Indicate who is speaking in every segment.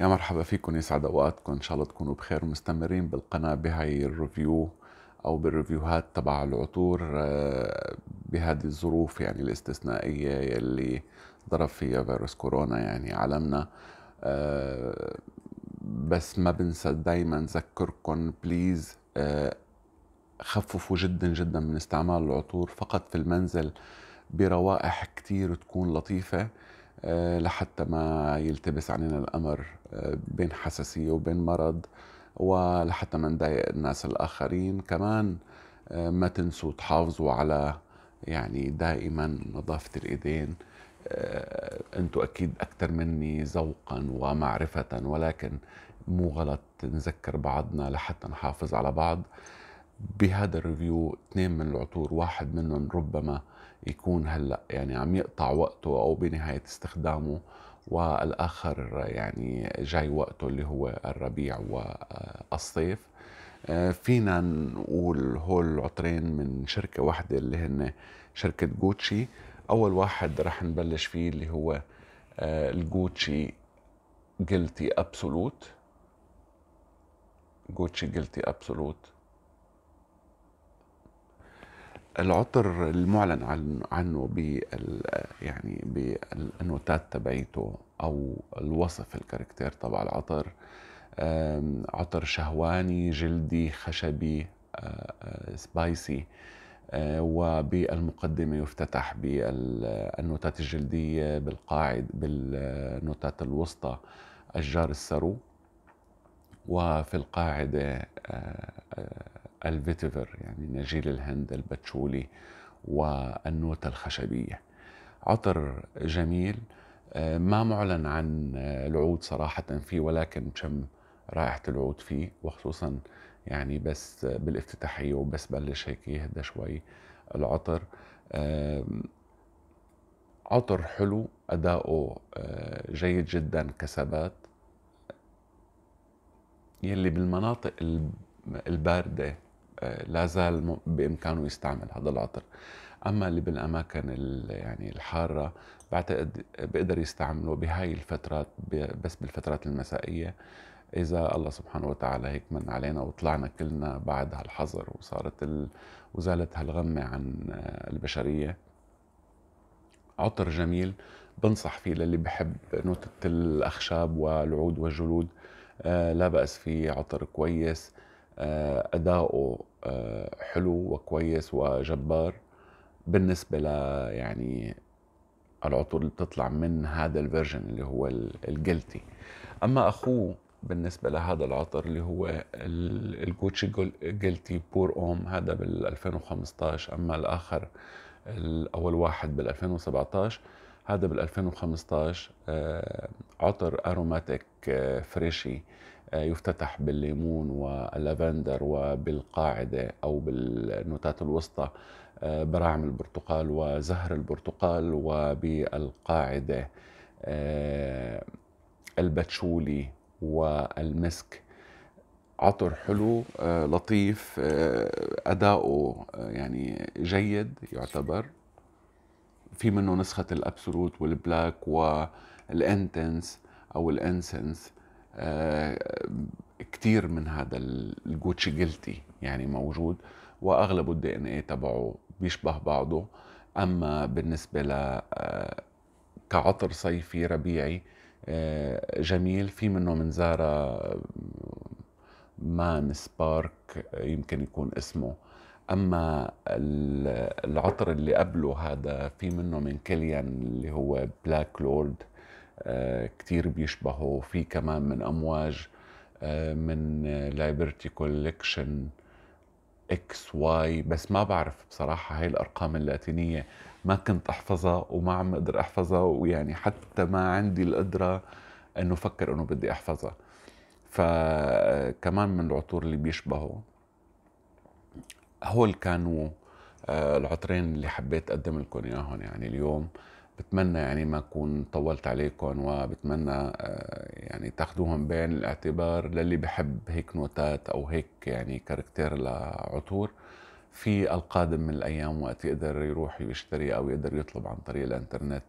Speaker 1: يا مرحبا فيكم يسعد اوقاتكم ان شاء الله تكونوا بخير ومستمرين بالقناه بهاي الريفيو او بالريفيوهات تبع العطور آه، بهذه الظروف يعني الاستثنائيه يلي ضرب فيها فيروس كورونا يعني عالمنا آه، بس ما بنسى دايما ذكركم بليز آه، خففوا جدا جدا من استعمال العطور فقط في المنزل بروائح كتير تكون لطيفه آه، لحتى ما يلتبس علينا الأمر آه، بين حساسية وبين مرض ولحتى ما نضايق الناس الآخرين كمان آه، ما تنسوا تحافظوا على يعني دائما نظافة الإيدين أنتوا أكيد أكثر مني ذوقا ومعرفة ولكن مو غلط نذكر بعضنا لحتى نحافظ على بعض بهذا الريفيو اثنين من العطور واحد منهم ربما يكون هلا يعني عم يقطع وقته او بنهايه استخدامه والاخر يعني جاي وقته اللي هو الربيع والصيف آه، فينا نقول هول العطرين من شركه واحده اللي هن شركه جوتشي اول واحد رح نبلش فيه اللي هو آه، الجوتشي جلتي ابسولوت جوتشي جلتي ابسولوت العطر المعلن عن عنه بال يعني بالنوتات تبعيته او الوصف الكاركتير تبع العطر عطر شهواني جلدي خشبي سبايسي وبالمقدمة يفتتح بالنوتات الجلدية بالقاعد بالنوتات الوسطى أشجار السرو وفي القاعدة الفيتيفر يعني نجيل الهند البتشولي والنوتة الخشبية عطر جميل آه، ما معلن عن العود صراحة فيه ولكن شم رائحة العود فيه وخصوصا يعني بس بالافتتاحية وبس بلش هيك يهدى شوي العطر آه، عطر حلو أداؤه آه، جيد جدا كسبات يلي بالمناطق الباردة آه، لا زال بامكانه يستعمل هذا العطر اما اللي بالاماكن يعني الحاره بعتقد بقدر يستعمله بهاي الفترات بس بالفترات المسائيه اذا الله سبحانه وتعالى هيك من علينا وطلعنا كلنا بعد هالحظر وصارت ال... وزالت هالغمه عن آه، البشريه عطر جميل بنصح فيه للي بحب نوتة الأخشاب والعود والجلود آه، لا بأس فيه عطر كويس آه، اداؤه آه، حلو وكويس وجبار بالنسبه ل يعني العطور اللي بتطلع من هذا الفيرجن اللي هو الجلتي اما اخوه بالنسبة لهذا العطر اللي هو الجوتشي جلتي بور اوم هذا بال 2015 اما الاخر الاول واحد بال 2017 هذا بال 2015 آه، عطر اروماتيك آه، فريشي آه، يفتتح بالليمون واللافندر وبالقاعدة أو بالنوتات الوسطى براعم البرتقال وزهر البرتقال وبالقاعدة الباتشولي والمسك عطر حلو لطيف أداؤه يعني جيد يعتبر في منه نسخة الأبسولوت والبلاك والانتنس أو الانسنس آه، كتير من هذا الجوتشي جلتي يعني موجود واغلبه الدي ان اي تبعه بيشبه بعضه اما بالنسبه ل آه، كعطر صيفي ربيعي آه، جميل في منه من زارا مان سبارك يمكن يكون اسمه اما العطر اللي قبله هذا في منه من كليان اللي هو بلاك آه، لورد كتير بيشبهه في كمان من امواج آه، من لايبرتي كوليكشن اكس واي بس ما بعرف بصراحه هاي الارقام اللاتينيه ما كنت احفظها وما عم اقدر احفظها ويعني حتى ما عندي القدره انه افكر انه بدي احفظها فكمان من العطور اللي بيشبهوا هول كانوا آه، العطرين اللي حبيت اقدم لكم اياهم يعني اليوم بتمنى يعني ما اكون طولت عليكم وبتمنى آه، يعني تاخذوهم بعين الاعتبار للي بحب هيك نوتات او هيك يعني كاركتير لعطور في القادم من الايام وقت يقدر يروح يشتري او يقدر يطلب عن طريق الانترنت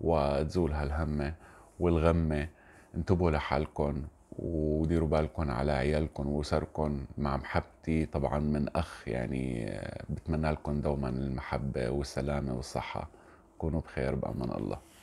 Speaker 1: وتزول هالهمه والغمه انتبهوا لحالكم وديروا بالكم على عيالكم واسركم مع محبتي طبعا من اخ يعني آه، بتمنى لكم دوما المحبه والسلامه والصحه كونوا بخير بامان الله